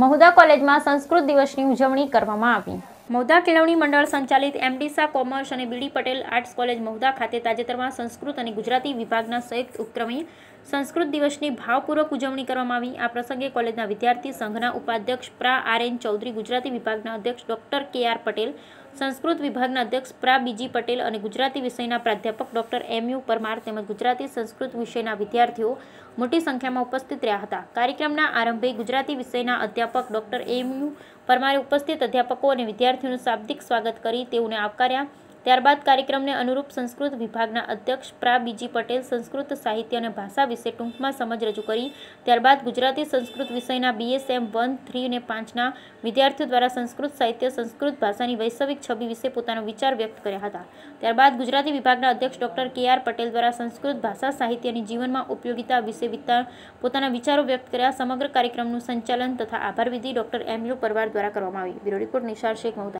મહુદા કોલેજમાં સંસ્કૃત દિવસની ઉજવણી કરવામાં આવી મહુધા કેળવણી મંડળ સંચાલિત એમડીસા કોમર્સ અને BD Patel arts college Mahudha ખાતે તાજેતરમાં સંસ્કૃત અને ગુજરાતી વિભાગના સંયુક્ત ઉપક્રમે સંસ્કૃત દિવસની ભાવપૂર્વક ઉજવણી કરવામાં આવી આ પ્રસંગે કોલેજના વિદ્યાર્થી સંઘના ઉપાધ્યક્ષ પ્રા આર એન ચૌધરી ગુજરાતી વિભાગના અધ્યક્ષ ડોક્ટર કે આર પટેલ સંસ્કૃત વિભાગના અધ્યક્ષ પ્રા બીજી પટેલ અને ગુજરાતી વિષયના પ્રાધ્યાપક ડોક્ટર એમ યુ પરમાર તેમજ ગુજરાતી સંસ્કૃત વિષયના વિદ્યાર્થીઓ મોટી સંખ્યામાં ઉપસ્થિત રહ્યા હતા કાર્યક્રમના આરંભે ગુજરાતી વિષયના અધ્યાપક ડોક્ટર એમ યુ પરમારે ઉપસ્થિત અધ્યાપકો અને વિદ્યાર્થીઓ વિદ્યાર્થીઓનું શાબ્દિક સ્વાગત કરી તેઓને આવકાર્યા ત્યારબાદ કાર્યક્રમને અનુરૂપ સંસ્કૃત વિભાગના અધ્યક્ષ પ્રા બીજી પટેલ સંસ્કૃત સાહિત્ય અને ભાષા વિશે ટૂંકમાં સમજ રજૂ કરી ત્યારબાદ ગુજરાતી સંસ્કૃત વિષયના બીએસએમ વન થ્રી અને પાંચના વિદ્યાર્થીઓ દ્વારા સંસ્કૃત સાહિત્ય સંસ્કૃત ભાષાની વૈશ્વિક છબી વિશે પોતાનો વિચાર વ્યક્ત કર્યા હતા ત્યારબાદ ગુજરાતી વિભાગના અધ્યક્ષ ડૉક્ટર કે આર પટેલ દ્વારા સંસ્કૃત ભાષા સાહિત્યની જીવનમાં ઉપયોગીતા વિશે પોતાના વિચારો વ્યક્ત કર્યા સમગ્ર કાર્યક્રમનું સંચાલન તથા આભાર ડૉક્ટર એમ યુ પરવાર દ્વારા કરવામાં આવી બ્યુરો રિપોર્ટ નિશાળ શેખ મહુદા